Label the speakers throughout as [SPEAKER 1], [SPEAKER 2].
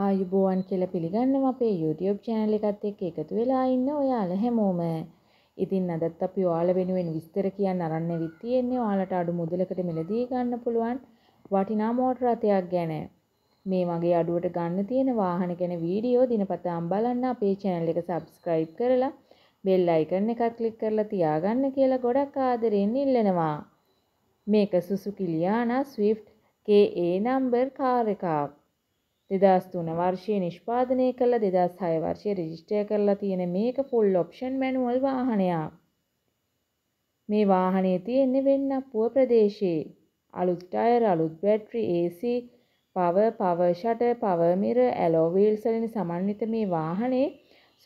[SPEAKER 1] ආයුබෝවන් කියලා පිළිගන්නවා අපේ YouTube channel එකත් එක්ක එකතු වෙලා ඉන්න ඔයාලා හැමෝම. ඉතින් අදත් අපි ඔයාලා වෙනුවෙන් විස්තර කියන්න අරන් ඇවිත් තියෙන්නේ ඔයාලට අඩු මුදලකට මිලදී ගන්න පුළුවන් වටිනා මෝටර රථයක් ගැන. මේ වගේ අඩුවට ගන්න තියෙන වාහන ගැන වීඩියෝ දිනපතාම බලන්න අපේ channel එක subscribe කරලා bell icon එකක් click කරලා තියාගන්න කියලා ගොඩක් ආදරෙන් ඉල්ලනවා. මේක Suzuki Liana Swift KA number car එකක්. දෙදස් තුන වර්ෂය නිෂ්පාදනය කළ දෙදස් හය වර්ෂය රජිස්ටය කරලා තියෙන මේක ෆුල් ඔප්ෂන් මැනුවල් වාහනයා මේ වාහනේ තියෙන්නේ වෙන්න පුව ප්‍රදේශයේ අලුත් අයර අලුත් බැට්‍රි AC පව පවෂට පවමිර ඇලෝවීල්සලින් සමන්විත මේ වාහනේ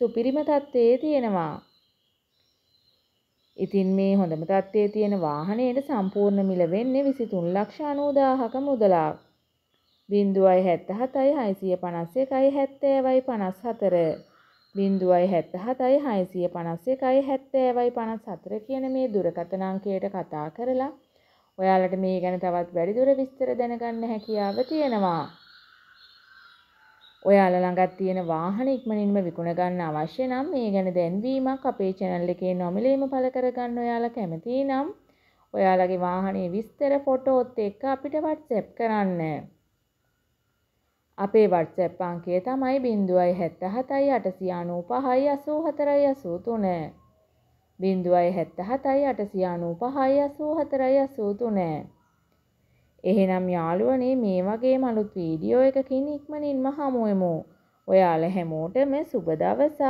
[SPEAKER 1] සුපිරිම තත්ත්වයේ තියෙනවා ඉතින් මේ හොඳම තත්ත්වයේ තියෙන වාහනයට සම්පූර්ණ මිල වෙන්නේ විසි තුන් ලක්ෂ අනූදාහක මුදලාක් බින්දුවයි හැත්ත හතයි හයිසිය පනස්ස එකයි හැත්තෑවයි පනස් හතර බින්දුවයි හැත්ත හතයි හයිසිය පනස්ස එකයි හැත්තෑවයි පනස් හතර කියන මේ දුරකතනංකයට කතා කරලා ඔයාලට මේ ගැන තවත් වැඩිදුර විස්තර දැනගන්න හැකියාව තියෙනවා. ඔයාලා ළඟත් තියෙන වාහන ඉක්මනින්ම විකුණ ගන්න අවශ්‍ය නම් මේ ගැන දැන්වීමක් අපේ channel එකේ නොමිලේම පළ කරගන්න ඔයාලා කැමති නම් ඔයාලගේ වාහනේ විස්තර ෆොටෝත් එක්ක අපිට WhatsApp කරන්න. අපේ WhatsApp අංකය තමයි 077 8958483 එහෙනම් යාළුවනේ මේ වගේ මලුත් වීඩියෝ එකකින් ඉක්මනින්ම හමුවෙමු. ඔයාලා හැමෝටම සුබ දවසක්.